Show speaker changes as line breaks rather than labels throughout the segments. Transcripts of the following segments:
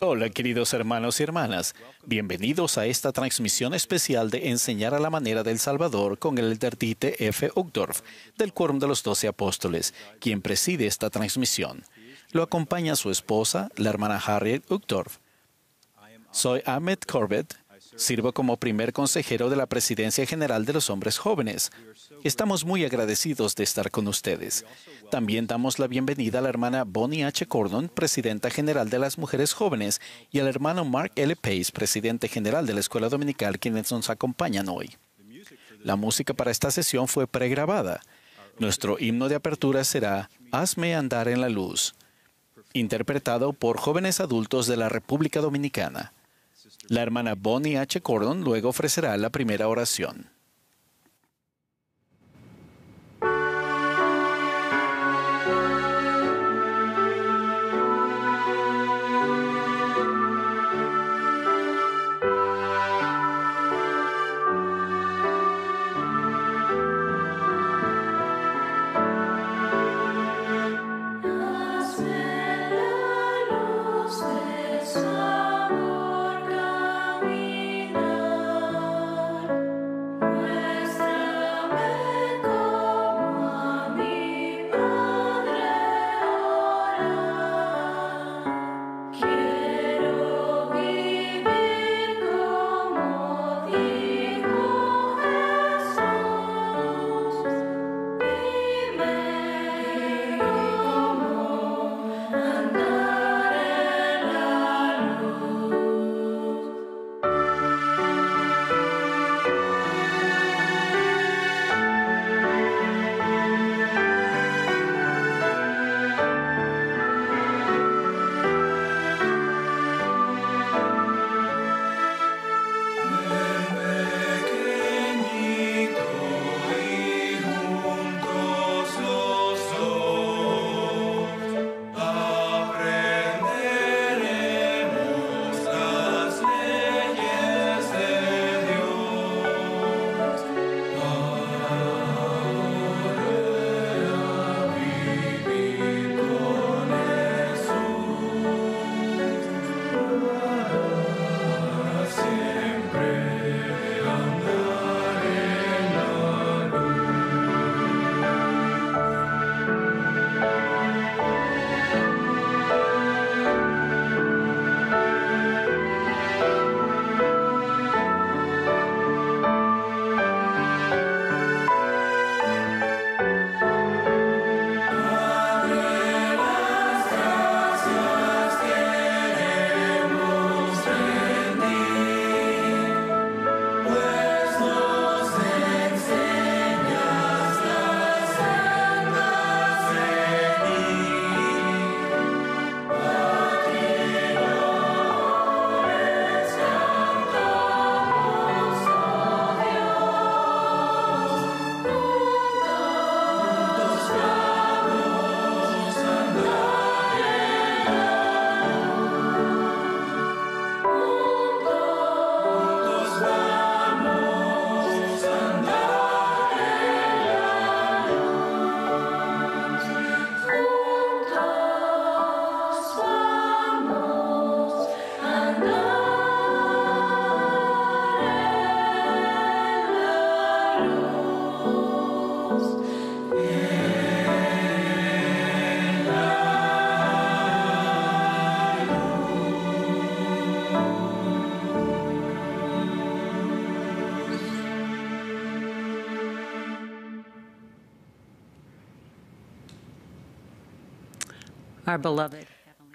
Hola queridos hermanos y hermanas, bienvenidos a esta transmisión especial de Enseñar a la Manera del Salvador con el tertite F. Uchtdorf, del Quórum de los Doce Apóstoles, quien preside esta transmisión. Lo acompaña su esposa, la hermana Harriet Uchtdorf. Soy Ahmed Corbett, Sirvo como primer consejero de la Presidencia General de los Hombres Jóvenes. Estamos muy agradecidos de estar con ustedes. También damos la bienvenida a la hermana Bonnie H. Cordon, Presidenta General de las Mujeres Jóvenes, y al hermano Mark L. Pace, Presidente General de la Escuela Dominical, quienes nos acompañan hoy. La música para esta sesión fue pregrabada. Nuestro himno de apertura será Hazme andar en la luz, interpretado por jóvenes adultos de la República Dominicana. La hermana Bonnie H. Cordon luego ofrecerá la primera oración.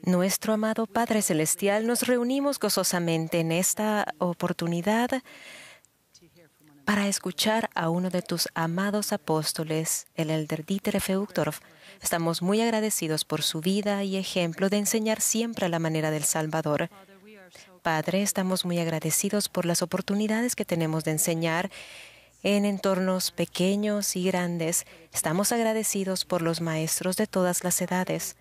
Nuestro amado Padre Celestial, nos reunimos gozosamente en esta oportunidad para escuchar a uno de tus amados apóstoles, el elder Dieter Estamos muy agradecidos por su vida y ejemplo de enseñar siempre a la manera del Salvador. Padre, estamos muy agradecidos por las oportunidades que tenemos de enseñar en entornos pequeños y grandes. Estamos agradecidos por los maestros de todas las edades.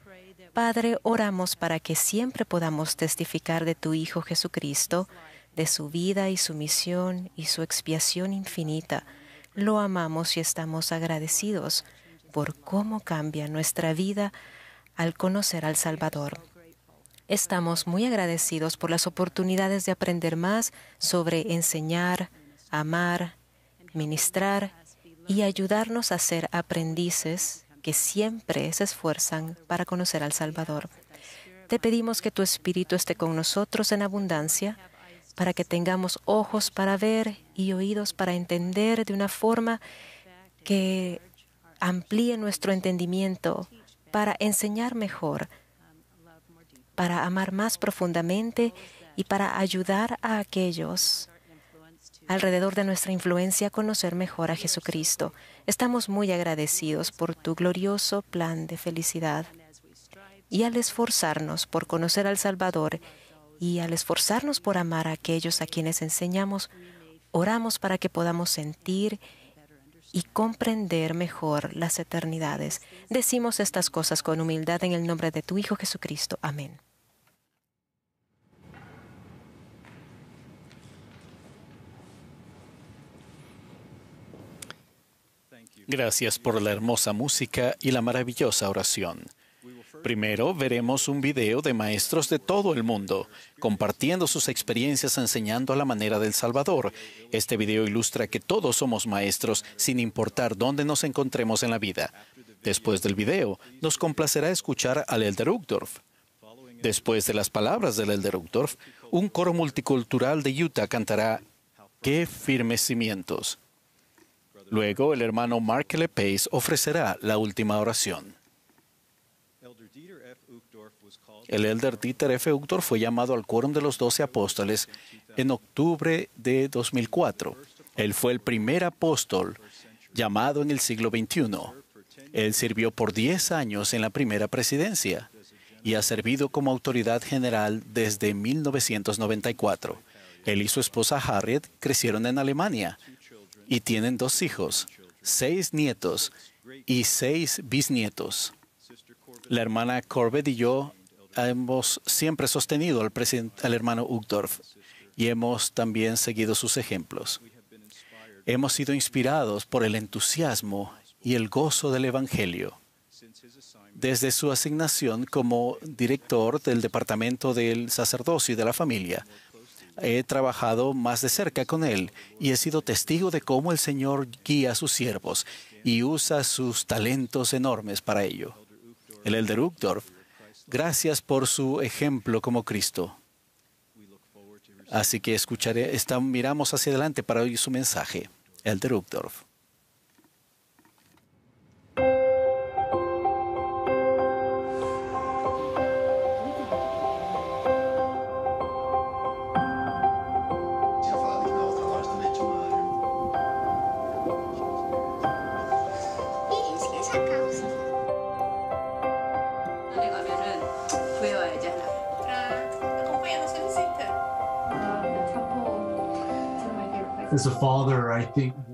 Padre, oramos para que siempre podamos testificar de tu Hijo Jesucristo, de su vida y su misión y su expiación infinita. Lo amamos y estamos agradecidos por cómo cambia nuestra vida al conocer al Salvador. Estamos muy agradecidos por las oportunidades de aprender más sobre enseñar, amar, ministrar y ayudarnos a ser aprendices que siempre se esfuerzan para conocer al Salvador. Te pedimos que tu Espíritu esté con nosotros en abundancia, para que tengamos ojos para ver y oídos para entender de una forma que amplíe nuestro entendimiento para enseñar mejor, para amar más profundamente y para ayudar a aquellos alrededor de nuestra influencia conocer mejor a Jesucristo. Estamos muy agradecidos por tu glorioso plan de felicidad. Y al esforzarnos por conocer al Salvador y al esforzarnos por amar a aquellos a quienes enseñamos, oramos para que podamos sentir y comprender mejor las eternidades. Decimos estas cosas con humildad en el nombre de tu Hijo Jesucristo. Amén.
Gracias por la hermosa música y la maravillosa oración. Primero veremos un video de maestros de todo el mundo compartiendo sus experiencias enseñando a la manera del Salvador. Este video ilustra que todos somos maestros sin importar dónde nos encontremos en la vida. Después del video, nos complacerá escuchar al Elder Uchtdorf. Después de las palabras del Elder Uchtdorf, un coro multicultural de Utah cantará «Qué firmes cimientos». Luego el hermano Mark L. Pace ofrecerá la última oración. El elder Dieter F. Uchtdorf fue llamado al quórum de los doce apóstoles en octubre de 2004. Él fue el primer apóstol llamado en el siglo XXI. Él sirvió por 10 años en la primera presidencia y ha servido como autoridad general desde 1994. Él y su esposa Harriet crecieron en Alemania y tienen dos hijos, seis nietos y seis bisnietos. La hermana Corbett y yo hemos siempre sostenido al, hermano Uchtdorf y hemos también seguido sus ejemplos. Hemos sido inspirados por el entusiasmo y el gozo del Evangelio. Desde su asignación como director del Departamento del Sacerdocio y de la Familia, He trabajado más de cerca con Él y he sido testigo de cómo el Señor guía a sus siervos y usa sus talentos enormes para ello. El Elder Uchtdorf, gracias por su ejemplo como Cristo. Así que escucharé, miramos hacia adelante para oír su mensaje. Elder Uchtdorf.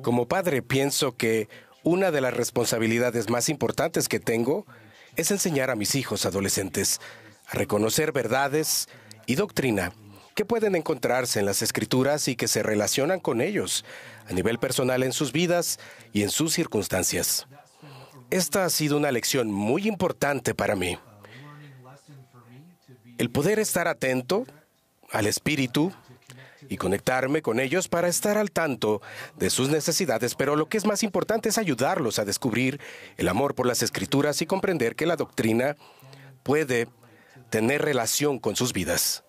Como padre pienso que una de las responsabilidades más importantes que tengo es enseñar a mis hijos adolescentes a reconocer verdades y doctrina que pueden encontrarse en las escrituras y que se relacionan con ellos a nivel personal en sus vidas y en sus circunstancias. Esta ha sido una lección muy importante para mí. El poder estar atento al espíritu y conectarme con ellos para estar al tanto de sus necesidades, pero lo que es más importante es ayudarlos a descubrir el amor por las escrituras y comprender que la doctrina puede tener relación con sus vidas.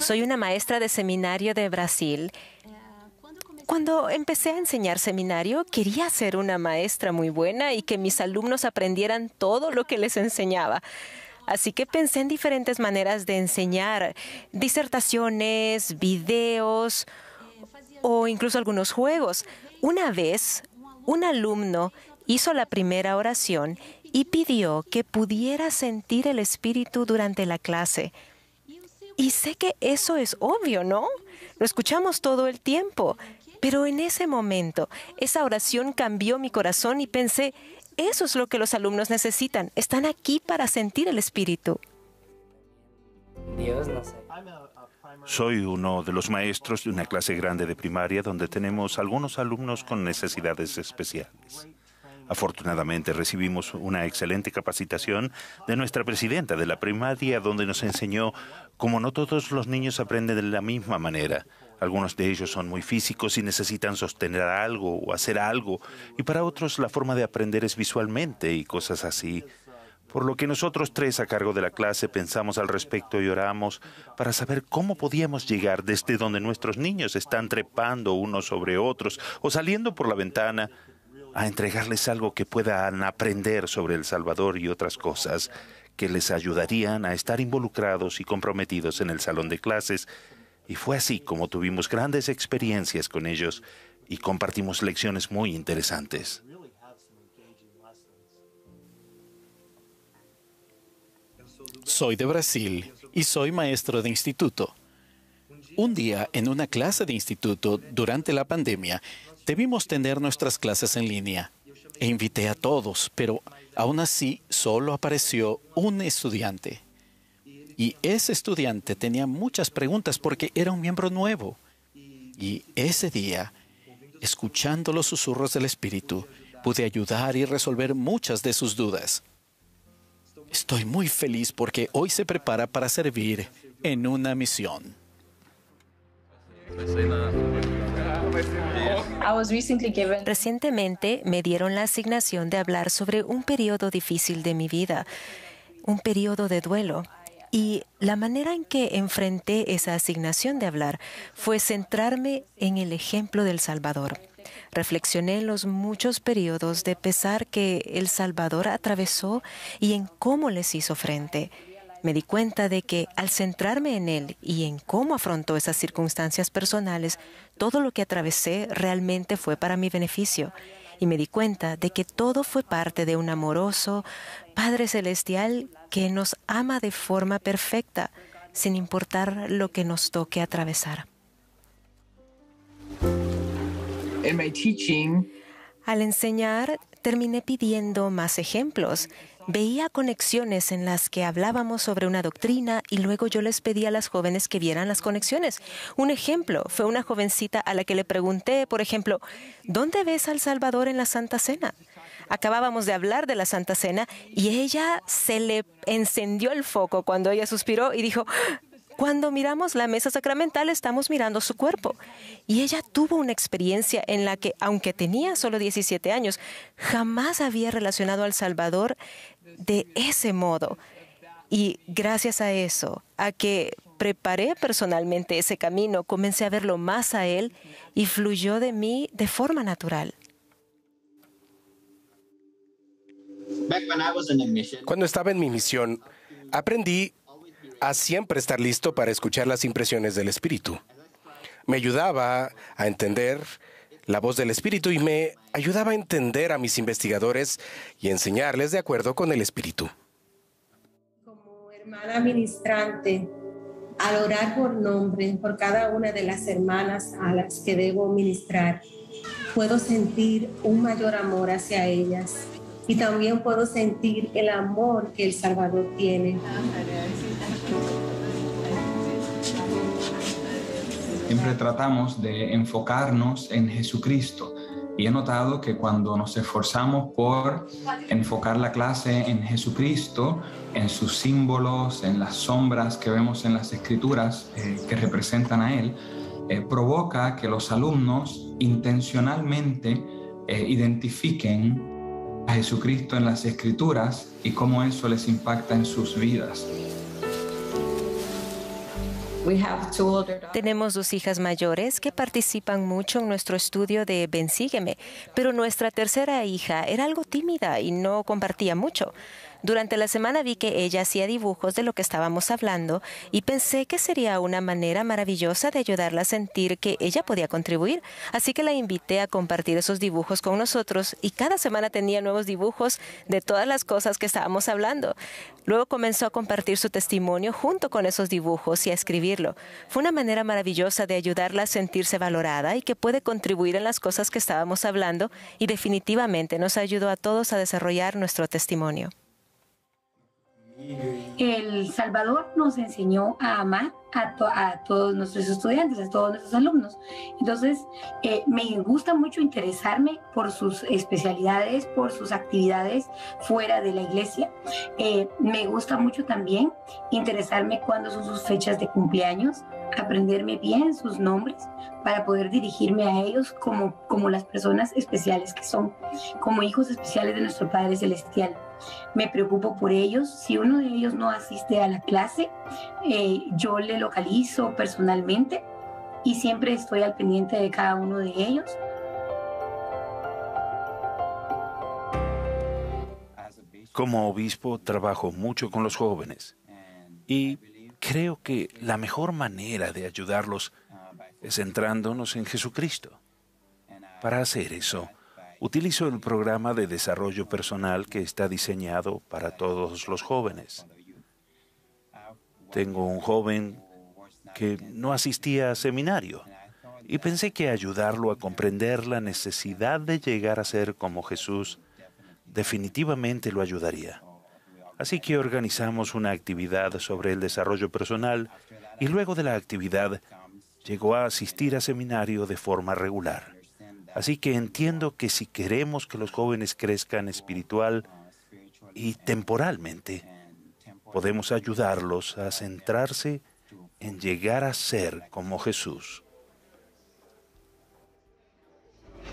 Soy una maestra de seminario de Brasil. Cuando empecé a enseñar seminario, quería ser una maestra muy buena y que mis alumnos aprendieran todo lo que les enseñaba. Así que pensé en diferentes maneras de enseñar, disertaciones, videos o incluso algunos juegos. Una vez, un alumno hizo la primera oración y pidió que pudiera sentir el Espíritu durante la clase. Y sé que eso es obvio, ¿no? Lo escuchamos todo el tiempo. Pero en ese momento, esa oración cambió mi corazón y pensé, eso es lo que los alumnos necesitan. Están aquí para sentir el Espíritu.
soy uno de los maestros de una clase grande de primaria donde tenemos algunos alumnos con necesidades especiales. Afortunadamente recibimos una excelente capacitación de nuestra presidenta de la primaria donde nos enseñó cómo no todos los niños aprenden de la misma manera. Algunos de ellos son muy físicos y necesitan sostener algo o hacer algo, y para otros la forma de aprender es visualmente y cosas así. Por lo que nosotros tres a cargo de la clase pensamos al respecto y oramos para saber cómo podíamos llegar desde donde nuestros niños están trepando unos sobre otros o saliendo por la ventana a entregarles algo que puedan aprender sobre el Salvador y otras cosas que les ayudarían a estar involucrados y comprometidos en el salón de clases y fue así como tuvimos grandes experiencias con ellos y compartimos lecciones muy interesantes.
Soy de Brasil y soy maestro de instituto. Un día, en una clase de instituto, durante la pandemia, debimos tener nuestras clases en línea. E invité a todos, pero aún así solo apareció un estudiante. Y ese estudiante tenía muchas preguntas porque era un miembro nuevo. Y ese día, escuchando los susurros del Espíritu, pude ayudar y resolver muchas de sus dudas. Estoy muy feliz porque hoy se prepara para servir en una misión.
Recientemente me dieron la asignación de hablar sobre un periodo difícil de mi vida, un periodo de duelo. Y la manera en que enfrenté esa asignación de hablar fue centrarme en el ejemplo del Salvador. Reflexioné en los muchos periodos de pesar que el Salvador atravesó y en cómo les hizo frente. Me di cuenta de que al centrarme en él y en cómo afrontó esas circunstancias personales, todo lo que atravesé realmente fue para mi beneficio y me di cuenta de que todo fue parte de un amoroso Padre Celestial que nos ama de forma perfecta, sin importar lo que nos toque atravesar. Al enseñar, terminé pidiendo más ejemplos Veía conexiones en las que hablábamos sobre una doctrina y luego yo les pedí a las jóvenes que vieran las conexiones. Un ejemplo fue una jovencita a la que le pregunté, por ejemplo, ¿dónde ves al Salvador en la Santa Cena? Acabábamos de hablar de la Santa Cena y ella se le encendió el foco cuando ella suspiró y dijo, cuando miramos la mesa sacramental estamos mirando su cuerpo. Y ella tuvo una experiencia en la que, aunque tenía solo 17 años, jamás había relacionado al Salvador de ese modo. Y gracias a eso, a que preparé personalmente ese camino, comencé a verlo más a Él y fluyó de mí de forma natural.
Cuando estaba en mi misión, aprendí a siempre estar listo para escuchar las impresiones del Espíritu. Me ayudaba a entender la voz del Espíritu y me ayudaba a entender a mis investigadores y enseñarles de acuerdo con el Espíritu.
Como hermana ministrante, al orar por nombre, por cada una de las hermanas a las que debo ministrar,
puedo sentir
un mayor amor hacia ellas y también puedo sentir el amor que el Salvador tiene.
siempre tratamos de enfocarnos en Jesucristo. Y he notado que cuando nos esforzamos por enfocar la clase en Jesucristo, en sus símbolos, en las sombras que vemos en las escrituras eh, que representan a Él, eh, provoca que los alumnos intencionalmente eh, identifiquen a Jesucristo en las escrituras y cómo eso les impacta en sus vidas.
Tenemos dos hijas mayores que participan mucho en nuestro estudio de Bensígueme, pero nuestra tercera hija era algo tímida y no compartía mucho. Durante la semana vi que ella hacía dibujos de lo que estábamos hablando y pensé que sería una manera maravillosa de ayudarla a sentir que ella podía contribuir. Así que la invité a compartir esos dibujos con nosotros y cada semana tenía nuevos dibujos de todas las cosas que estábamos hablando. Luego comenzó a compartir su testimonio junto con esos dibujos y a escribirlo. Fue una manera maravillosa de ayudarla a sentirse valorada y que puede contribuir en las cosas que estábamos hablando y definitivamente nos ayudó a todos a desarrollar nuestro testimonio. El Salvador nos enseñó a amar a, todos nuestros estudiantes, a todos nuestros alumnos. Entonces, eh, me gusta mucho interesarme por sus especialidades, por sus actividades fuera de la iglesia. Eh, me gusta mucho también interesarme cuando son sus fechas de cumpleaños, aprenderme bien sus nombres para poder dirigirme a ellos como las personas especiales que son, como hijos especiales de nuestro Padre Celestial me preocupo por ellos. Si uno de ellos no asiste a la clase, eh, yo le localizo personalmente
y siempre estoy al pendiente de cada uno de ellos.
Como obispo trabajo mucho con los jóvenes y creo que la mejor manera de ayudarlos es centrándonos en Jesucristo. Para hacer eso, utilizo el programa de desarrollo personal que está diseñado para todos los jóvenes. Tengo un joven que no asistía a seminario y pensé que ayudarlo a comprender la necesidad de llegar a ser como Jesús definitivamente lo ayudaría. Así que organizamos una actividad sobre el desarrollo personal y luego de la actividad llegó a asistir a seminario de forma regular. Así que entiendo que si queremos que los jóvenes crezcan espiritual y temporalmente, podemos ayudarlos a centrarse en llegar a ser como Jesús.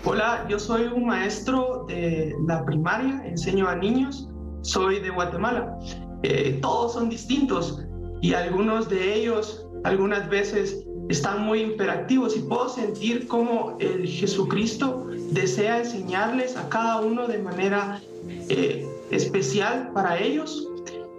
Hola, yo soy un maestro de la primaria, enseño a niños, soy de Guatemala. Eh, todos son distintos y algunos de ellos algunas veces están muy imperativos y puedo sentir cómo el Jesucristo desea enseñarles a cada uno de manera eh, especial para ellos.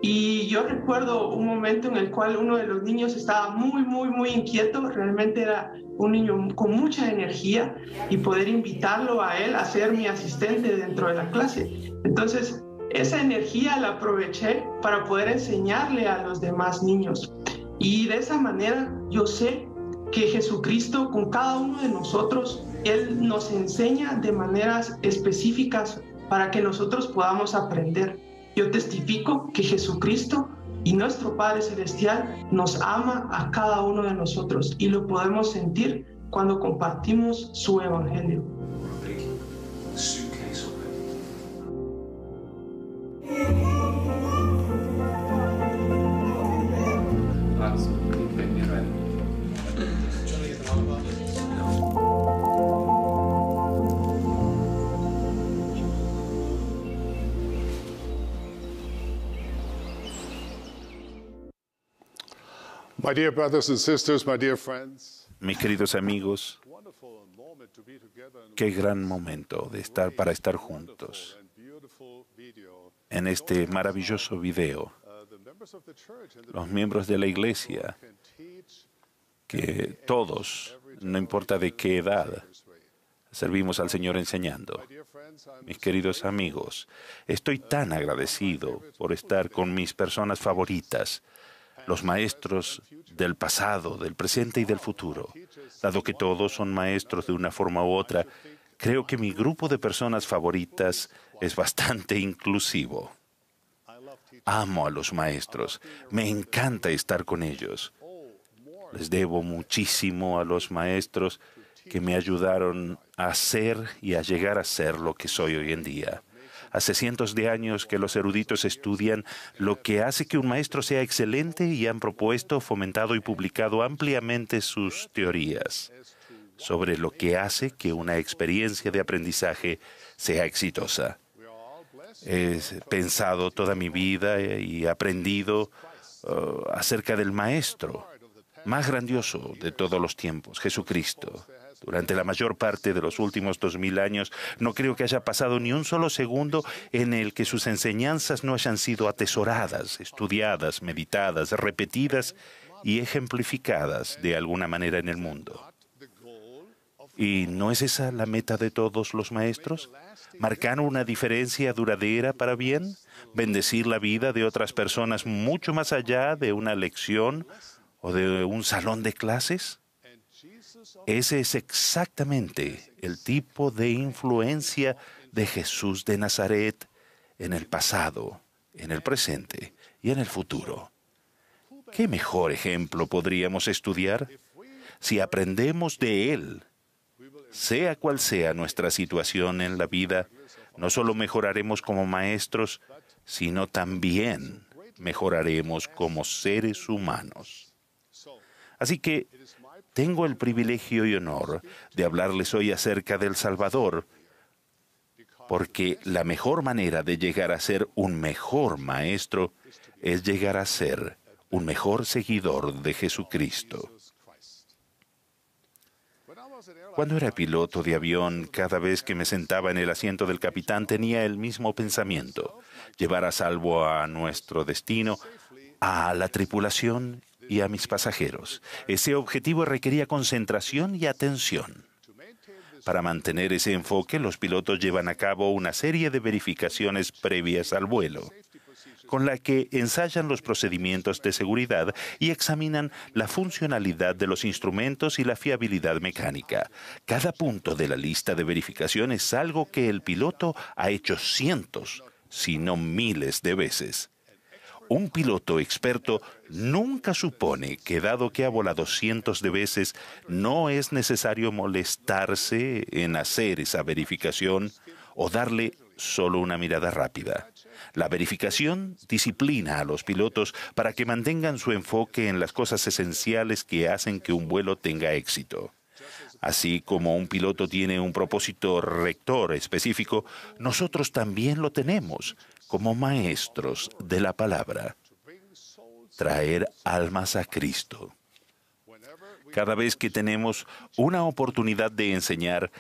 Y yo recuerdo un momento en el cual uno de los niños estaba muy, muy, muy inquieto, realmente era un niño con mucha energía y poder invitarlo a él a ser mi asistente dentro de la clase. Entonces, esa energía la aproveché para poder enseñarle a los demás niños. Y de esa manera yo sé que Jesucristo con cada uno de nosotros, Él nos enseña de maneras específicas para que nosotros podamos aprender. Yo testifico que Jesucristo y nuestro Padre Celestial nos ama a cada uno de nosotros y lo podemos sentir cuando compartimos su Evangelio.
Mis queridos amigos, qué gran momento de estar para estar juntos en este maravilloso video.
Uh, Los
miembros de la iglesia, que todos, no importa de qué edad, servimos al Señor enseñando. Mis queridos amigos, estoy tan uh, agradecido por estar con mis personas favoritas los maestros del pasado, del presente y del futuro. Dado que todos son maestros de una forma u otra, creo que mi grupo de personas favoritas es bastante inclusivo. Amo a los maestros, me encanta estar con ellos. Les debo muchísimo a los maestros que me ayudaron a ser y a llegar a ser lo que soy hoy en día. Hace cientos de años que los eruditos estudian lo que hace que un maestro sea excelente y han propuesto, fomentado y publicado ampliamente sus teorías sobre lo que hace que una experiencia de aprendizaje sea exitosa. He pensado toda mi vida y aprendido uh, acerca del maestro más grandioso de todos los tiempos, Jesucristo. Durante la mayor parte de los últimos dos mil años, no creo que haya pasado ni un solo segundo en el que sus enseñanzas no hayan sido atesoradas, estudiadas, meditadas, repetidas y ejemplificadas de alguna manera en el mundo. ¿Y no es esa la meta de todos los maestros? ¿Marcar una diferencia duradera para bien? ¿Bendecir la vida de otras personas mucho más allá de una lección o de un salón de clases? Ese es exactamente el tipo de influencia de Jesús de Nazaret en el pasado, en el presente y en el futuro. ¿Qué mejor ejemplo podríamos estudiar? Si aprendemos de Él, sea cual sea nuestra situación en la vida, no solo mejoraremos como maestros, sino también mejoraremos como seres humanos. Así que tengo el privilegio y honor de hablarles hoy acerca del Salvador, porque la mejor manera de llegar a ser un mejor maestro es llegar a ser un mejor seguidor de Jesucristo. Cuando era piloto de avión, cada vez que me sentaba en el asiento del capitán tenía el mismo pensamiento, llevar a salvo a nuestro destino, a la tripulación y a mis pasajeros. Ese objetivo requería concentración y atención. Para mantener ese enfoque, los pilotos llevan a cabo una serie de verificaciones previas al vuelo, con la que ensayan los procedimientos de seguridad y examinan la funcionalidad de los instrumentos y la fiabilidad mecánica. Cada punto de la lista de verificación es algo que el piloto ha hecho cientos, si no miles de veces. Un piloto experto nunca supone que dado que ha volado cientos de veces, no es necesario molestarse en hacer esa verificación o darle solo una mirada rápida. La verificación disciplina a los pilotos para que mantengan su enfoque en las cosas esenciales que hacen que un vuelo tenga éxito. Así como un piloto tiene un propósito rector específico, nosotros también lo tenemos como maestros de la palabra, traer almas a Cristo. Cada vez que tenemos una oportunidad de enseñar,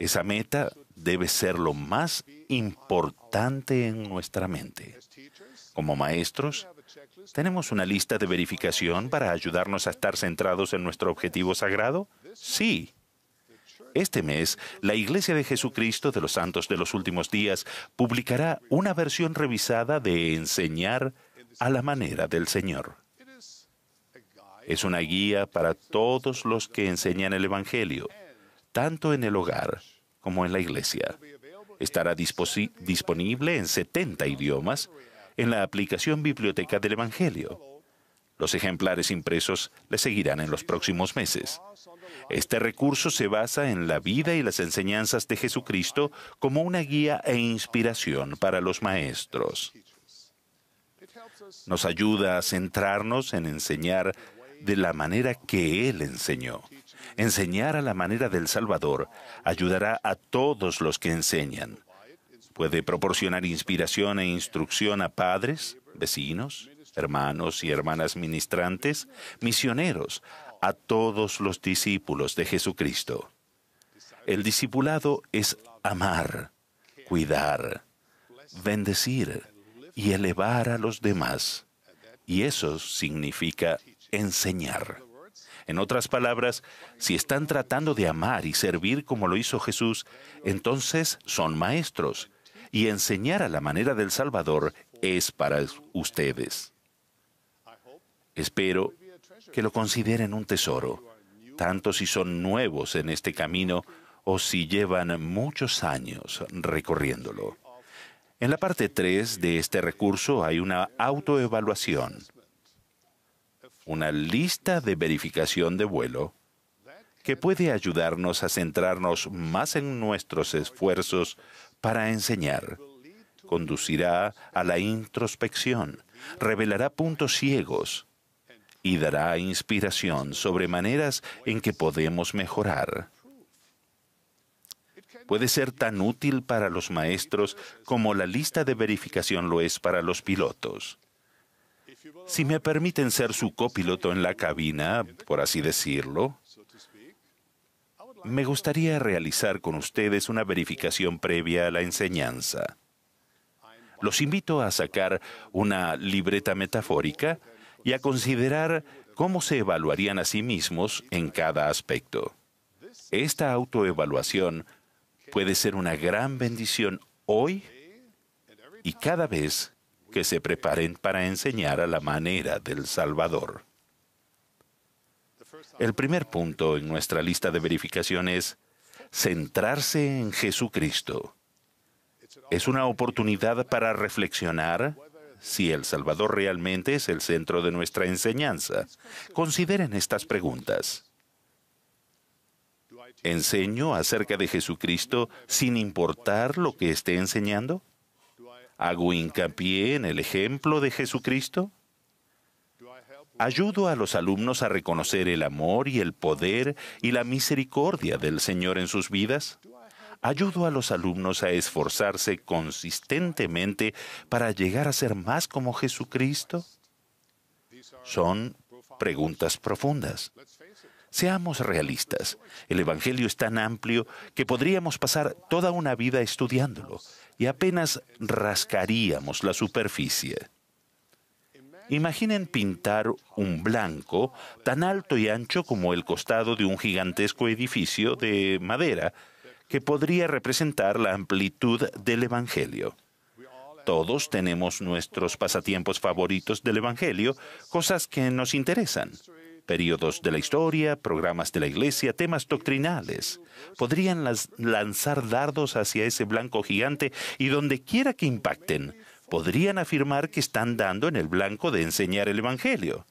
esa meta debe ser lo más importante en nuestra mente. Como maestros, ¿tenemos una lista de verificación para ayudarnos a estar centrados en nuestro objetivo sagrado? Sí. Este mes, la Iglesia de Jesucristo de los Santos de los Últimos Días publicará una versión revisada de Enseñar a la manera del Señor. Es una guía para todos los que enseñan el Evangelio, tanto en el hogar como en la iglesia. Estará disponible en 70 idiomas en la aplicación Biblioteca del Evangelio los ejemplares impresos le seguirán en los próximos meses. Este recurso se basa en la vida y las enseñanzas de Jesucristo como una guía e inspiración para los maestros. Nos ayuda a centrarnos en enseñar de la manera que Él enseñó. Enseñar a la manera del Salvador ayudará a todos los que enseñan. Puede proporcionar inspiración e instrucción a padres, vecinos, hermanos y hermanas ministrantes, misioneros, a todos los discípulos de Jesucristo. El discipulado es amar, cuidar, bendecir y elevar a los demás. Y eso significa enseñar. En otras palabras, si están tratando de amar y servir como lo hizo Jesús, entonces son maestros. Y enseñar a la manera del Salvador es para ustedes. Espero que lo consideren un tesoro, tanto si son nuevos en este camino o si llevan muchos años recorriéndolo. En la parte 3 de este recurso hay una autoevaluación, una lista de verificación de vuelo que puede ayudarnos a centrarnos más en nuestros esfuerzos para enseñar. Conducirá a la introspección, revelará puntos ciegos y dará inspiración sobre maneras en que podemos mejorar. Puede ser tan útil para los maestros como la lista de verificación lo es para los pilotos. Si me permiten ser su copiloto en la cabina, por así decirlo, me gustaría realizar con ustedes una verificación previa a la enseñanza. Los invito a sacar una libreta metafórica y a considerar cómo se evaluarían a sí mismos en cada aspecto. Esta autoevaluación puede ser una gran bendición hoy y cada vez que se preparen para enseñar a la manera del Salvador. El primer punto en nuestra lista de verificación es centrarse en Jesucristo. Es una oportunidad para reflexionar si El Salvador realmente es el centro de nuestra enseñanza. Consideren estas preguntas. ¿Enseño acerca de Jesucristo sin importar lo que esté enseñando? ¿Hago hincapié en el ejemplo de Jesucristo? ayudo a los alumnos a reconocer el amor y el poder y la misericordia del Señor en sus vidas? ayudo a los alumnos a esforzarse consistentemente para llegar a ser más como Jesucristo? Son preguntas profundas. Seamos realistas, el Evangelio es tan amplio que podríamos pasar toda una vida estudiándolo y apenas rascaríamos la superficie. Imaginen pintar un blanco tan alto y ancho como el costado de un gigantesco edificio de madera que podría representar la amplitud del Evangelio. Todos tenemos nuestros pasatiempos favoritos del Evangelio, cosas que nos interesan. Periodos de la historia, programas de la iglesia, temas doctrinales. Podrían lanzar dardos hacia ese blanco gigante y donde quiera que impacten, podrían afirmar que están dando en el blanco de enseñar el Evangelio.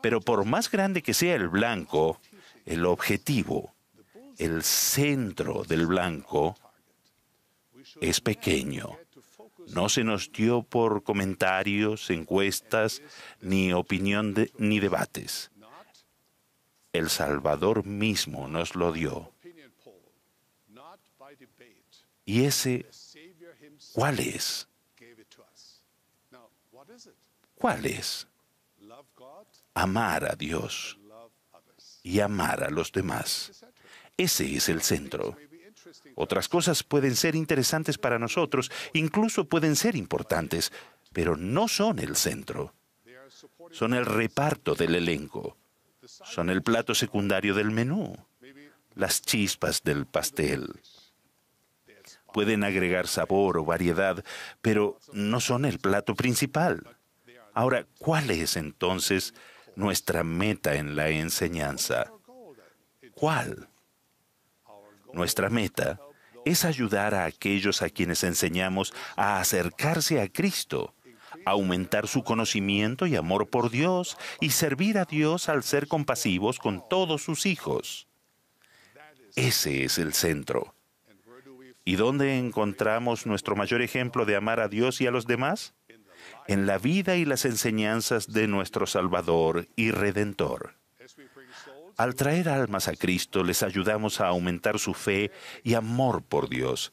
Pero por más grande que sea el blanco, el objetivo el centro del blanco es pequeño. No se nos dio por comentarios, encuestas, ni opinión ni debates. El Salvador mismo nos lo dio. ¿Y ese cuál es? ¿Cuál es? Amar a Dios y amar a los demás. Ese es el centro. Otras cosas pueden ser interesantes para nosotros, incluso pueden ser importantes, pero no son el centro. Son el reparto del elenco. Son el plato secundario del menú. Las chispas del pastel. Pueden agregar sabor o variedad, pero no son el plato principal. Ahora, ¿cuál es entonces nuestra meta en la enseñanza? ¿Cuál? Nuestra meta es ayudar a aquellos a quienes enseñamos a acercarse a Cristo, aumentar su conocimiento y amor por Dios y servir a Dios al ser compasivos con todos sus hijos. Ese es el centro. ¿Y dónde encontramos nuestro mayor ejemplo de amar a Dios y a los demás? En la vida y las enseñanzas de nuestro Salvador y Redentor. Al traer almas a Cristo les ayudamos a aumentar su fe y amor por Dios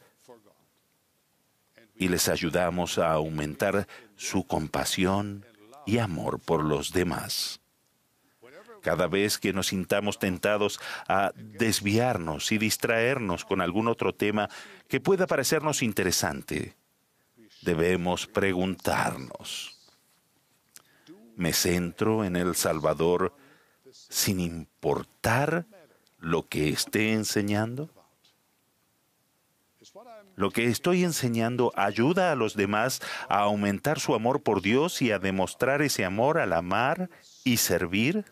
y les ayudamos a aumentar su compasión y amor por los demás. Cada vez que nos sintamos tentados a desviarnos y distraernos con algún otro tema que pueda parecernos interesante, debemos preguntarnos, ¿me centro en el Salvador sin importar lo que esté enseñando? ¿Lo que estoy enseñando ayuda a los demás a aumentar su amor por Dios y a demostrar ese amor al amar y servir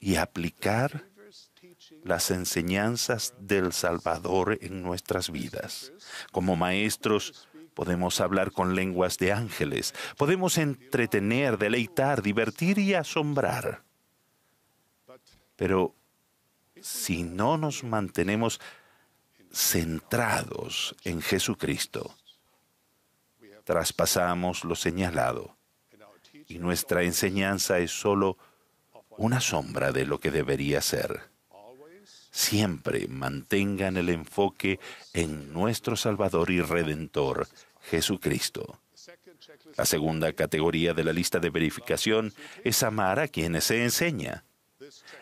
y aplicar las enseñanzas del Salvador en nuestras vidas? Como maestros, Podemos hablar con lenguas de ángeles. Podemos entretener, deleitar, divertir y asombrar. Pero si no nos mantenemos centrados en Jesucristo, traspasamos lo señalado y nuestra enseñanza es solo una sombra de lo que debería ser. Siempre mantengan el enfoque en nuestro Salvador y Redentor, Jesucristo. La segunda categoría de la lista de verificación es amar a quienes se enseña.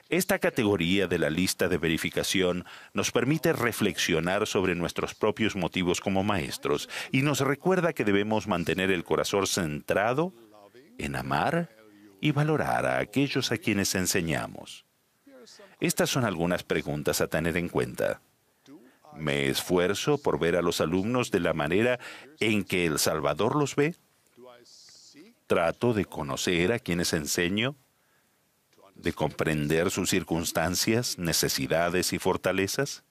Esta categoría de la lista de verificación nos permite reflexionar sobre nuestros propios motivos como maestros y nos recuerda que debemos mantener el corazón centrado en amar y valorar a aquellos a quienes enseñamos. Estas son algunas preguntas a tener en cuenta. ¿Me esfuerzo por ver a los alumnos de la manera en que el Salvador los ve? ¿Trato de conocer a quienes enseño? ¿De comprender sus circunstancias, necesidades y fortalezas?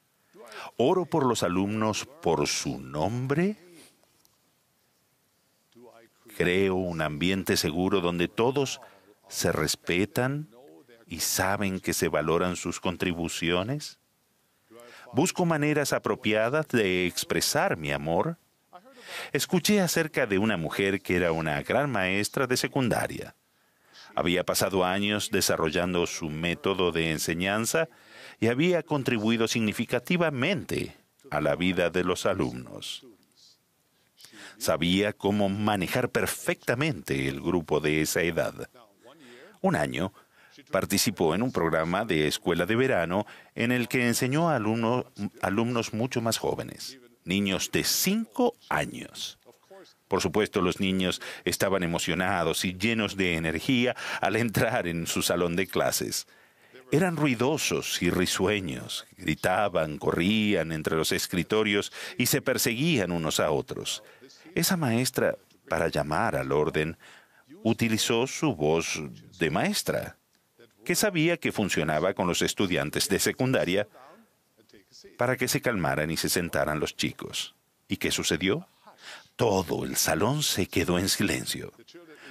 ¿Oro por los alumnos por su nombre? creo un ambiente seguro donde todos se respetan y saben que se valoran sus contribuciones? Busco maneras apropiadas de expresar mi amor. Escuché acerca de una mujer que era una gran maestra de secundaria. Había pasado años desarrollando su método de enseñanza y había contribuido significativamente a la vida de los alumnos. Sabía cómo manejar perfectamente el grupo de esa edad. Un año Participó en un programa de escuela de verano en el que enseñó a alumnos mucho más jóvenes, niños de 5 años. Por supuesto, los niños estaban emocionados y llenos de energía al entrar en su salón de clases. Eran ruidosos y risueños, gritaban, corrían entre los escritorios y se perseguían unos a otros. Esa maestra, para llamar al orden, utilizó su voz de maestra que sabía que funcionaba con los estudiantes de secundaria para que se calmaran y se sentaran los chicos. ¿Y qué sucedió? Todo el salón se quedó en silencio.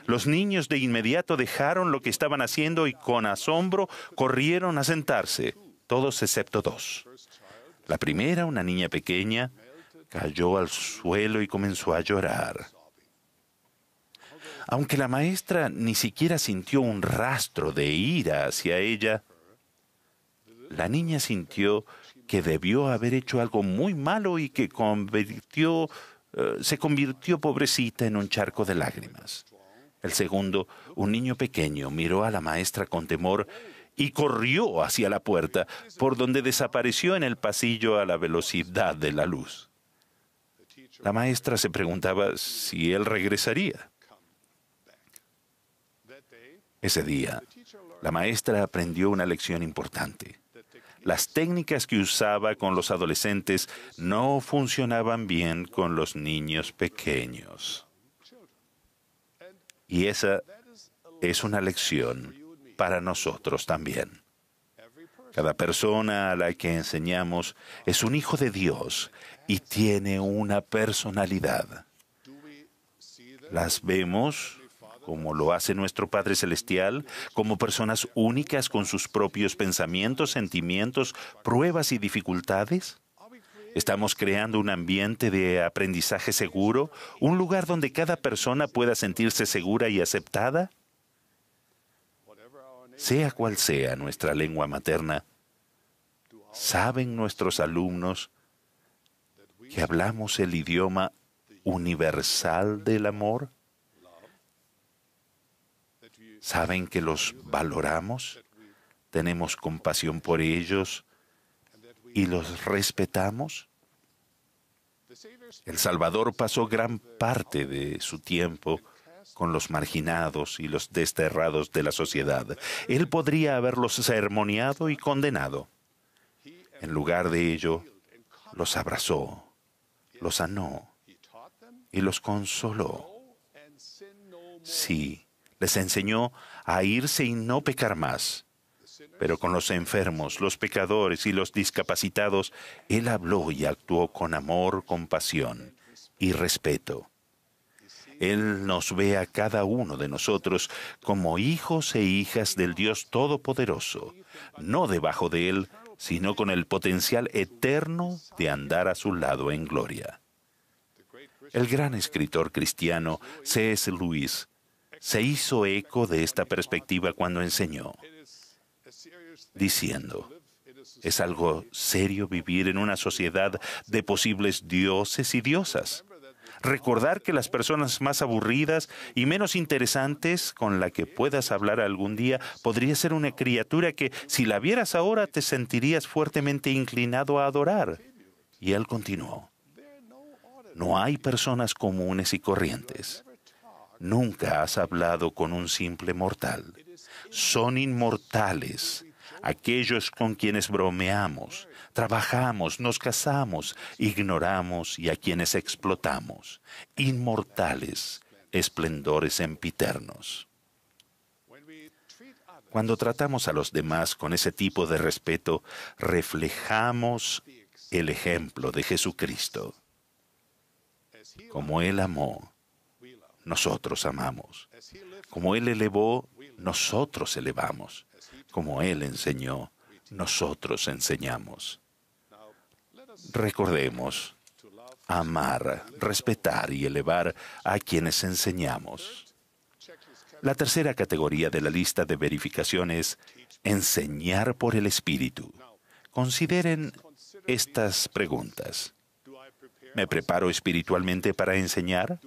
Los niños de inmediato dejaron lo que estaban haciendo y con asombro corrieron a sentarse, todos excepto dos. La primera, una niña pequeña, cayó al suelo y comenzó a llorar. Aunque la maestra ni siquiera sintió un rastro de ira hacia ella, la niña sintió que debió haber hecho algo muy malo y que eh, se convirtió pobrecita en un charco de lágrimas. El segundo, un niño pequeño, miró a la maestra con temor y corrió hacia la puerta, por donde desapareció en el pasillo a la velocidad de la luz. La maestra se preguntaba si él regresaría. Ese día, la maestra aprendió una lección importante. Las técnicas que usaba con los adolescentes no funcionaban bien con los niños pequeños. Y esa es una lección para nosotros también. Cada persona a la que enseñamos es un hijo de Dios y tiene una personalidad. ¿Las vemos? como lo hace nuestro Padre Celestial, como personas únicas con sus propios pensamientos, sentimientos, pruebas y dificultades? Estamos creando un ambiente de aprendizaje seguro, un lugar donde cada persona pueda sentirse segura y aceptada. Sea cual sea nuestra lengua materna, saben nuestros alumnos que hablamos el idioma universal del amor? saben que los valoramos, tenemos compasión por ellos y los respetamos. El Salvador pasó gran parte de su tiempo con los marginados y los desterrados de la sociedad. Él podría haberlos sermoneado y condenado. En lugar de ello, los abrazó, los sanó y los consoló. Sí, les enseñó a irse y no pecar más. Pero con los enfermos, los pecadores y los discapacitados, Él habló y actuó con amor, compasión y respeto. Él nos ve a cada uno de nosotros como hijos e hijas del Dios Todopoderoso, no debajo de Él, sino con el potencial eterno de andar a su lado en gloria. El gran escritor cristiano C.S. Lewis se hizo eco de esta perspectiva cuando enseñó, diciendo, es algo serio vivir en una sociedad de posibles dioses y diosas. Recordar que las personas más aburridas y menos interesantes con la que puedas hablar algún día podría ser una criatura que si la vieras ahora te sentirías fuertemente inclinado a adorar. Y él continuó, no hay personas comunes y corrientes. Nunca has hablado con un simple mortal. Son inmortales aquellos con quienes bromeamos, trabajamos, nos casamos, ignoramos y a quienes explotamos. Inmortales, esplendores empiternos. Cuando tratamos a los demás con ese tipo de respeto, reflejamos el ejemplo de Jesucristo. Como Él amó, nosotros amamos. Como Él elevó, nosotros elevamos. Como Él enseñó, nosotros enseñamos. Recordemos amar, respetar y elevar a quienes enseñamos. La tercera categoría de la lista de verificación es enseñar por el Espíritu. Consideren estas preguntas. ¿Me preparo espiritualmente para enseñar?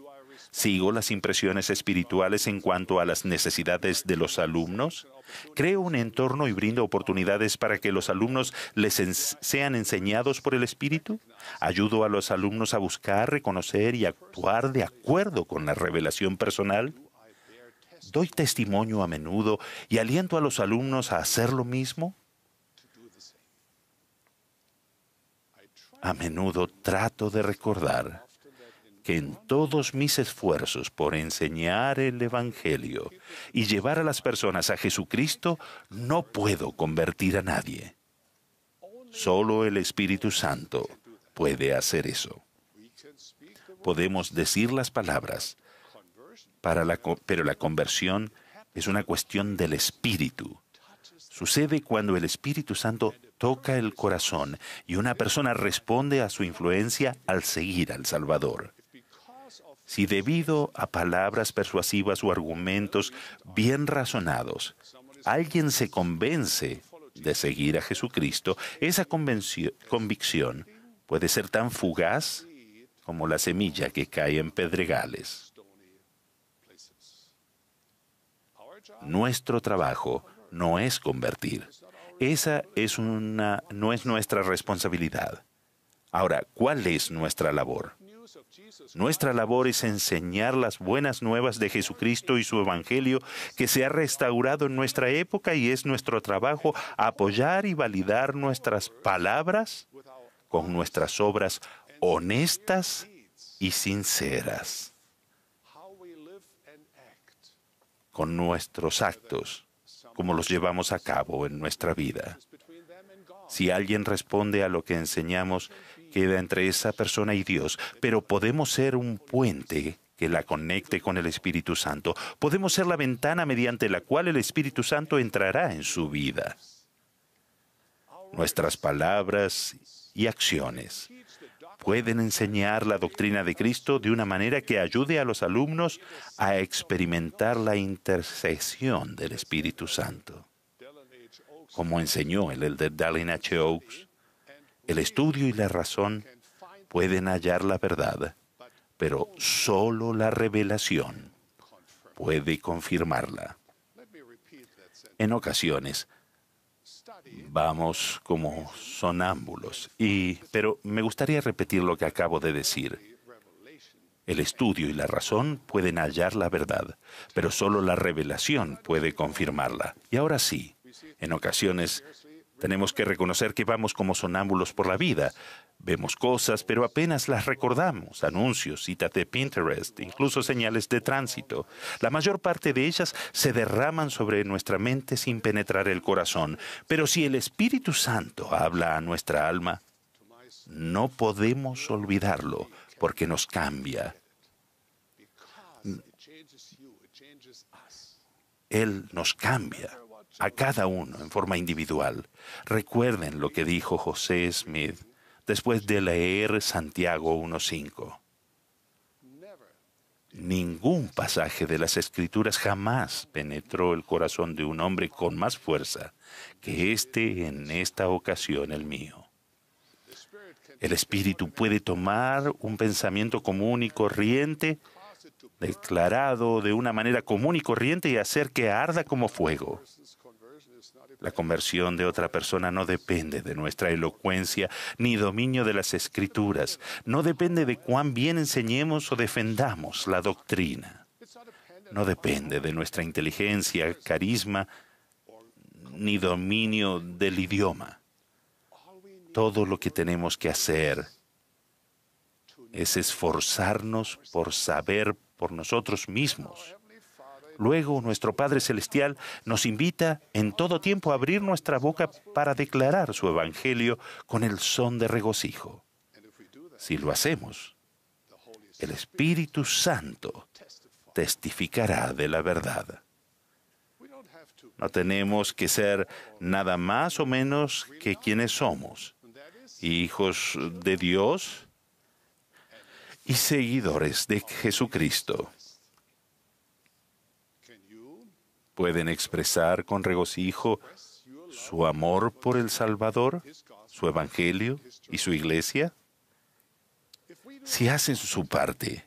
Sigo las impresiones espirituales en cuanto a las necesidades de los alumnos. Creo un entorno y brindo oportunidades para que los alumnos les sean enseñados por el Espíritu. Ayudo a los alumnos a buscar, reconocer y actuar de acuerdo con la revelación personal. Doy testimonio a menudo y aliento a los alumnos a hacer lo mismo. A menudo trato de recordar que en todos mis esfuerzos por enseñar el Evangelio y llevar a las personas a Jesucristo, no puedo convertir a nadie. Solo el Espíritu Santo puede hacer eso. Podemos decir las palabras, pero la conversión es una cuestión del Espíritu. Sucede cuando el Espíritu Santo toca el corazón y una persona responde a su influencia al seguir al Salvador si debido a palabras persuasivas o argumentos bien razonados, alguien se convence de seguir a Jesucristo, esa convicción puede ser tan fugaz como la semilla que cae en pedregales. Nuestro trabajo no es convertir. Esa es una, no es nuestra responsabilidad. Ahora, ¿cuál es nuestra labor? Nuestra labor es enseñar las buenas nuevas de Jesucristo y su Evangelio que se ha restaurado en nuestra época y es nuestro trabajo apoyar y validar nuestras palabras con nuestras obras honestas y sinceras, con nuestros actos, como los llevamos a cabo en nuestra vida. Si alguien responde a lo que enseñamos, queda entre esa persona y Dios, pero podemos ser un puente que la conecte con el Espíritu Santo. Podemos ser la ventana mediante la cual el Espíritu Santo entrará en su vida. Nuestras palabras y acciones pueden enseñar la doctrina de Cristo de una manera que ayude a los alumnos a experimentar la intercesión del Espíritu Santo. Como enseñó el elder Dallin H. Oaks, el estudio y la razón pueden hallar la verdad, pero solo la revelación puede confirmarla. En ocasiones, vamos como sonámbulos. Y, pero me gustaría repetir lo que acabo de decir. El estudio y la razón pueden hallar la verdad, pero solo la revelación puede confirmarla. Y ahora sí, en ocasiones tenemos que reconocer que vamos como sonámbulos por la vida. Vemos cosas, pero apenas las recordamos. Anuncios, citas de Pinterest, incluso señales de tránsito. La mayor parte de ellas se derraman sobre nuestra mente sin penetrar el corazón. Pero si el Espíritu Santo habla a nuestra alma, no podemos olvidarlo porque nos cambia. Él nos cambia a cada uno en forma individual. Recuerden lo que dijo José Smith después de leer Santiago 1.5. Ningún pasaje de las Escrituras jamás penetró el corazón de un hombre con más fuerza que este en esta ocasión el mío. El Espíritu puede tomar un pensamiento común y corriente declarado de una manera común y corriente y hacer que arda como fuego. La conversión de otra persona no depende de nuestra elocuencia ni dominio de las escrituras, no depende de cuán bien enseñemos o defendamos la doctrina, no depende de nuestra inteligencia, carisma, ni dominio del idioma. Todo lo que tenemos que hacer es esforzarnos por saber por nosotros mismos. Luego nuestro Padre Celestial nos invita en todo tiempo a abrir nuestra boca para declarar su Evangelio con el son de regocijo. Si lo hacemos, el Espíritu Santo testificará de la verdad. No tenemos que ser nada más o menos que quienes somos, hijos de Dios, y seguidores de Jesucristo pueden expresar con regocijo su amor por el Salvador, su Evangelio y su Iglesia? Si hacen su parte,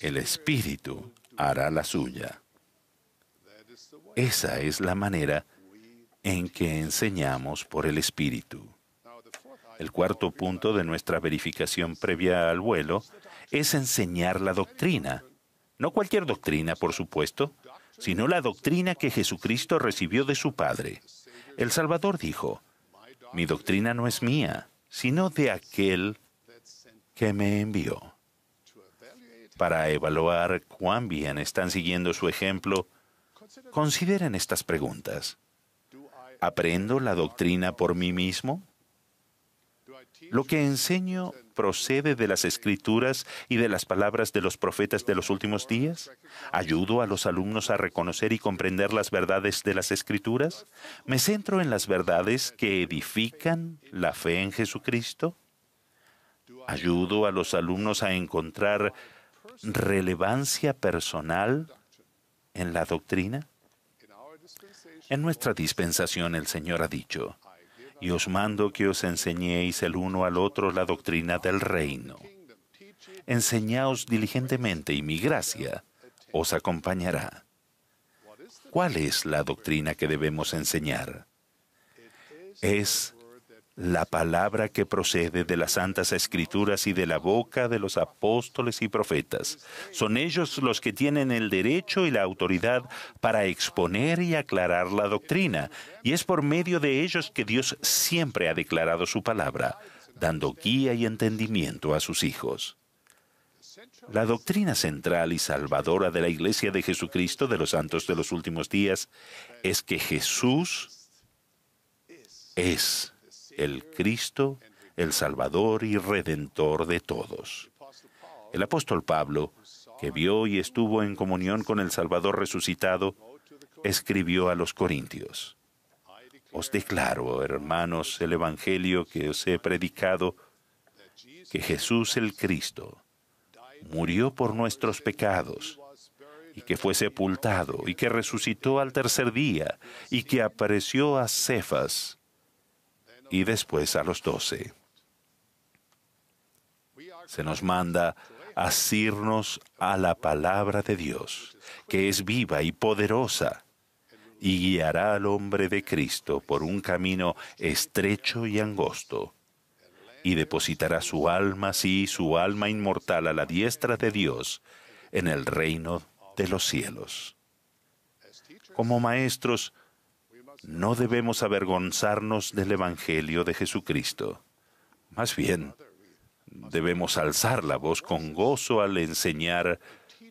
el Espíritu hará la suya. Esa es la manera en que enseñamos por el Espíritu. El cuarto punto de nuestra verificación previa al vuelo es enseñar la doctrina. No cualquier doctrina, por supuesto, sino la doctrina que Jesucristo recibió de su Padre. El Salvador dijo, mi doctrina no es mía, sino de aquel que me envió. Para evaluar cuán bien están siguiendo su ejemplo, consideren estas preguntas. ¿Aprendo la doctrina por mí mismo? Lo que enseño procede de las escrituras y de las palabras de los profetas de los últimos días? ¿Ayudo a los alumnos a reconocer y comprender las verdades de las escrituras? ¿Me centro en las verdades que edifican la fe en Jesucristo? ¿Ayudo a los alumnos a encontrar relevancia personal en la doctrina? En nuestra dispensación el Señor ha dicho, y os mando que os enseñéis el uno al otro la doctrina del reino. Enseñaos diligentemente y mi gracia os acompañará. ¿Cuál es la doctrina que debemos enseñar? Es la palabra que procede de las santas escrituras y de la boca de los apóstoles y profetas. Son ellos los que tienen el derecho y la autoridad para exponer y aclarar la doctrina, y es por medio de ellos que Dios siempre ha declarado su palabra, dando guía y entendimiento a sus hijos. La doctrina central y salvadora de la Iglesia de Jesucristo de los santos de los últimos días es que Jesús es el Cristo, el Salvador y Redentor de todos. El apóstol Pablo, que vio y estuvo en comunión con el Salvador resucitado, escribió a los Corintios, Os declaro, hermanos, el Evangelio que os he predicado, que Jesús el Cristo murió por nuestros pecados, y que fue sepultado, y que resucitó al tercer día, y que apareció a Cefas, y después a los doce. Se nos manda asirnos a la palabra de Dios, que es viva y poderosa, y guiará al hombre de Cristo por un camino estrecho y angosto, y depositará su alma, sí, su alma inmortal a la diestra de Dios, en el reino de los cielos. Como maestros, no debemos avergonzarnos del Evangelio de Jesucristo. Más bien, debemos alzar la voz con gozo al enseñar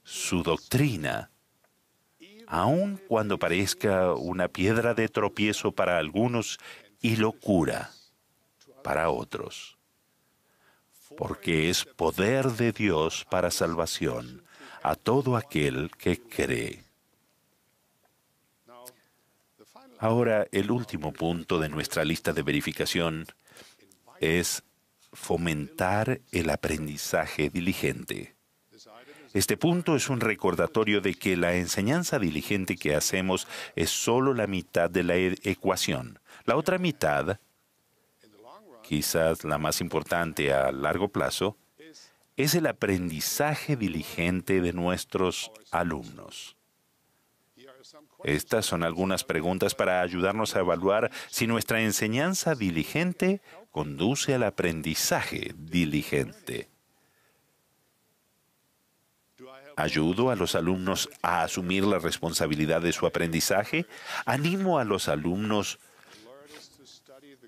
su doctrina, aun cuando parezca una piedra de tropiezo para algunos y locura para otros, porque es poder de Dios para salvación a todo aquel que cree. Ahora, el último punto de nuestra lista de verificación es fomentar el aprendizaje diligente. Este punto es un recordatorio de que la enseñanza diligente que hacemos es solo la mitad de la e-, ecuación. La otra mitad, quizás la más importante a largo plazo, es el aprendizaje diligente de nuestros alumnos. Estas son algunas preguntas para ayudarnos a evaluar si nuestra enseñanza diligente conduce al aprendizaje diligente. ¿Ayudo a los alumnos a asumir la responsabilidad de su aprendizaje? ¿Animo a los alumnos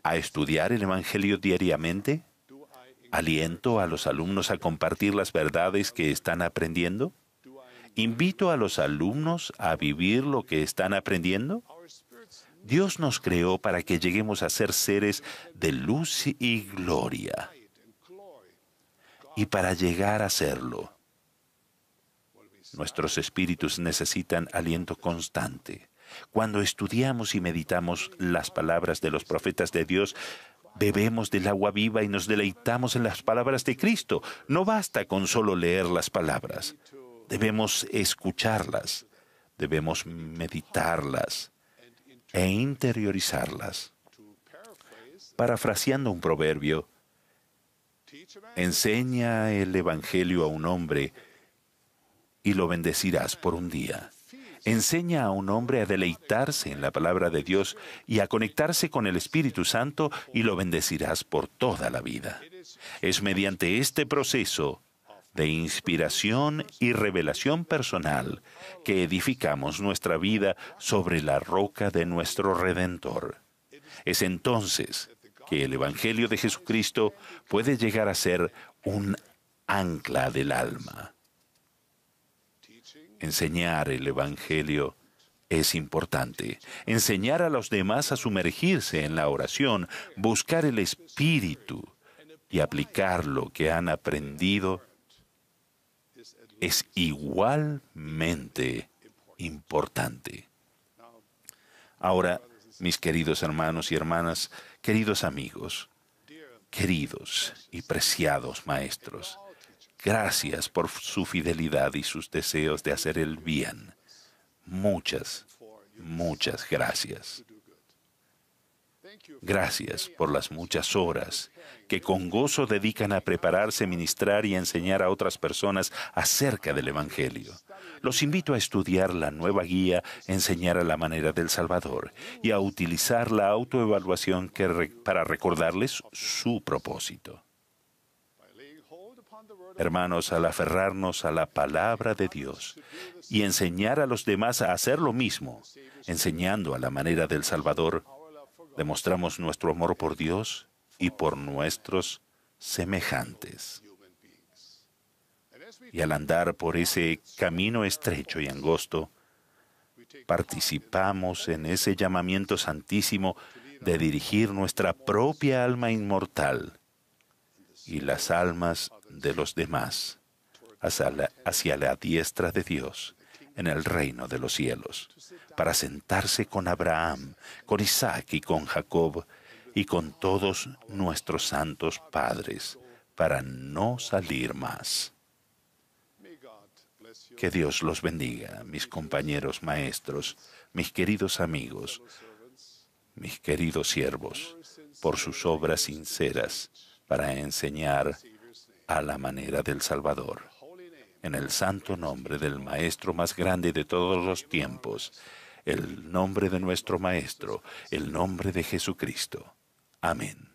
a estudiar el Evangelio diariamente? ¿Aliento a los alumnos a compartir las verdades que están aprendiendo? ¿Invito a los alumnos a vivir lo que están aprendiendo? Dios nos creó para que lleguemos a ser seres de luz y gloria. Y para llegar a serlo, nuestros espíritus necesitan aliento constante. Cuando estudiamos y meditamos las palabras de los profetas de Dios, bebemos del agua viva y nos deleitamos en las palabras de Cristo. No basta con solo leer las palabras. Debemos escucharlas, debemos meditarlas e interiorizarlas. Parafraseando un proverbio, enseña el Evangelio a un hombre y lo bendecirás por un día. Enseña a un hombre a deleitarse en la palabra de Dios y a conectarse con el Espíritu Santo y lo bendecirás por toda la vida. Es mediante este proceso de inspiración y revelación personal que edificamos nuestra vida sobre la roca de nuestro Redentor. Es entonces que el Evangelio de Jesucristo puede llegar a ser un ancla del alma. Enseñar el Evangelio es importante. Enseñar a los demás a sumergirse en la oración, buscar el Espíritu y aplicar lo que han aprendido es igualmente importante. Ahora, mis queridos hermanos y hermanas, queridos amigos, queridos y preciados maestros, gracias por su fidelidad y sus deseos de hacer el bien. Muchas, muchas gracias. Gracias por las muchas horas que con gozo dedican a prepararse, ministrar y enseñar a otras personas acerca del Evangelio. Los invito a estudiar la nueva guía Enseñar a la manera del Salvador y a utilizar la autoevaluación para recordarles su propósito. Hermanos, al aferrarnos a la palabra de Dios y enseñar a los demás a hacer lo mismo, enseñando a la manera del Salvador, demostramos nuestro amor por Dios y por nuestros semejantes. Y al andar por ese camino estrecho y angosto, participamos en ese llamamiento santísimo de dirigir nuestra propia alma inmortal y las almas de los demás hacia la, diestra de Dios en el reino de los cielos para sentarse con Abraham, con Isaac y con Jacob, y con todos nuestros santos padres, para no salir más. Que Dios los bendiga, mis compañeros maestros, mis queridos amigos, mis queridos siervos, por sus obras sinceras para enseñar a la manera del Salvador. En el santo nombre del Maestro más grande de todos los tiempos, el nombre de nuestro Maestro, el nombre de Jesucristo. Amén.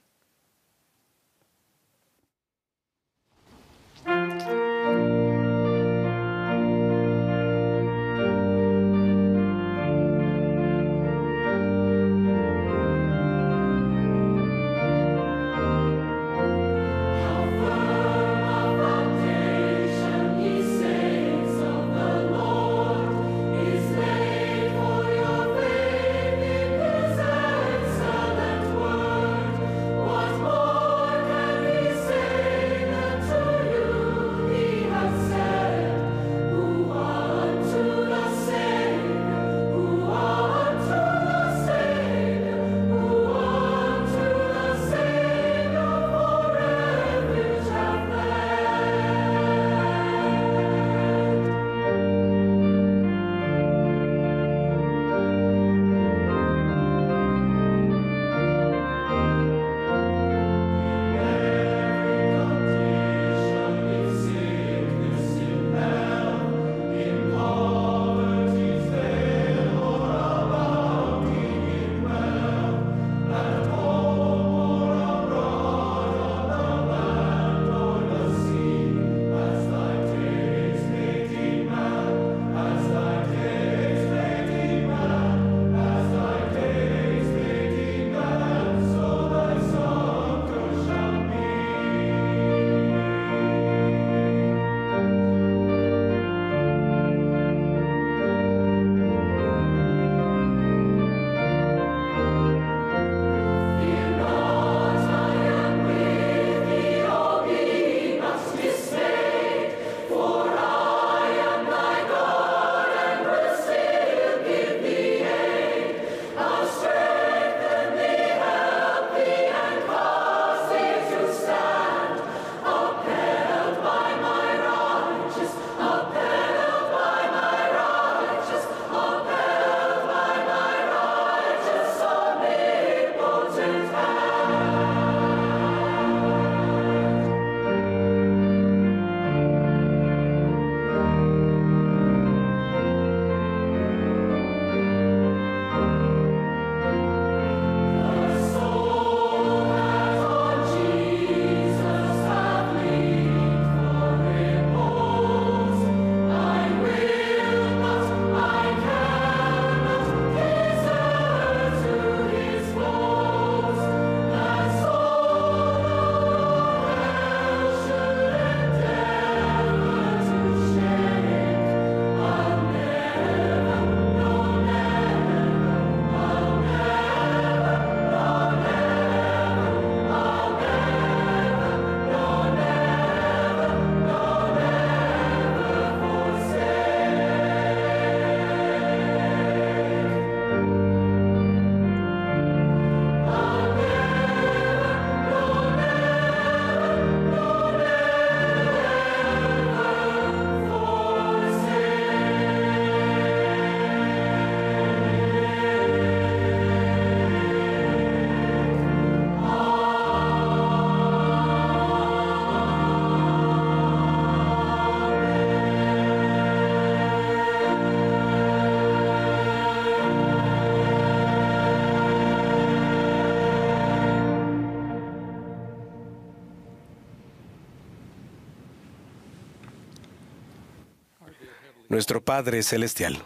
nuestro Padre Celestial.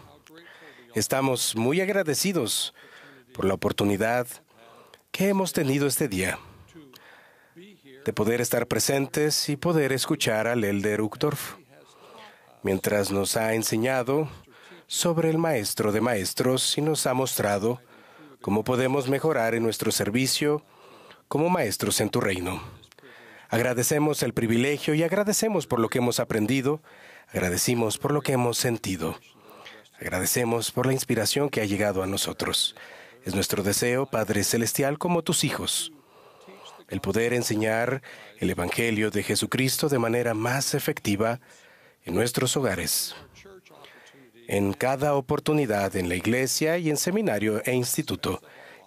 Estamos muy agradecidos por la oportunidad que hemos tenido este día de poder estar presentes y poder escuchar al Elder Uchtdorf, mientras nos ha enseñado sobre el Maestro de Maestros y nos ha mostrado cómo podemos mejorar en nuestro servicio como maestros en tu reino. Agradecemos el privilegio y agradecemos por lo que hemos aprendido Agradecimos por lo que hemos sentido. Agradecemos por la inspiración que ha llegado a nosotros. Es nuestro deseo, Padre Celestial, como tus hijos, el poder enseñar el Evangelio de Jesucristo de manera más efectiva en nuestros hogares, en cada oportunidad en la iglesia y en seminario e instituto,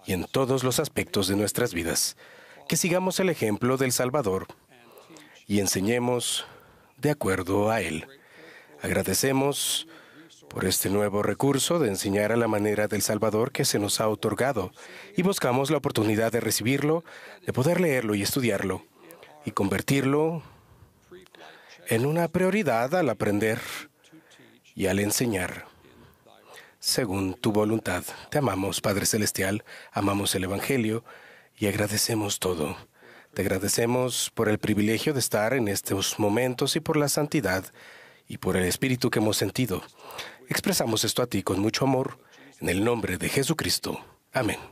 y en todos los aspectos de nuestras vidas. Que sigamos el ejemplo del Salvador y enseñemos de acuerdo a Él. Agradecemos por este nuevo recurso de enseñar a la manera del Salvador que se nos ha otorgado y buscamos la oportunidad de recibirlo, de poder leerlo y estudiarlo y convertirlo en una prioridad al aprender y al enseñar. Según tu voluntad, te amamos, Padre Celestial, amamos el Evangelio y agradecemos todo. Te agradecemos por el privilegio de estar en estos momentos y por la santidad y por el Espíritu que hemos sentido. Expresamos esto a ti con mucho amor, en el nombre de Jesucristo. Amén.